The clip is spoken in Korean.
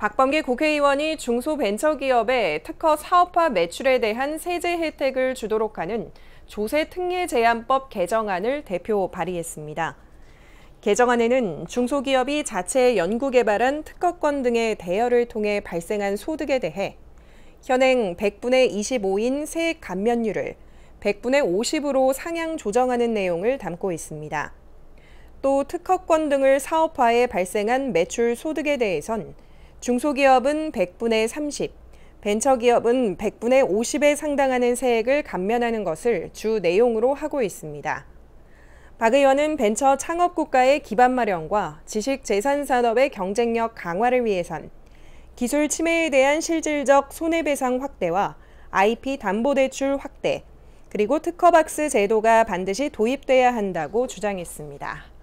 박범계 국회의원이 중소벤처기업의 특허 사업화 매출에 대한 세제 혜택을 주도록 하는 조세특례제한법 개정안을 대표 발의했습니다. 개정안에는 중소기업이 자체 연구개발한 특허권 등의 대여를 통해 발생한 소득에 대해 현행 100분의 25인 세액 감면율을 100분의 50으로 상향 조정하는 내용을 담고 있습니다. 또 특허권 등을 사업화해 발생한 매출 소득에 대해선 중소기업은 100분의 30, 벤처기업은 100분의 50에 상당하는 세액을 감면하는 것을 주 내용으로 하고 있습니다. 박 의원은 벤처 창업 국가의 기반 마련과 지식 재산 산업의 경쟁력 강화를 위해선 기술 침해에 대한 실질적 손해배상 확대와 IP 담보대출 확대, 그리고 특허박스 제도가 반드시 도입돼야 한다고 주장했습니다.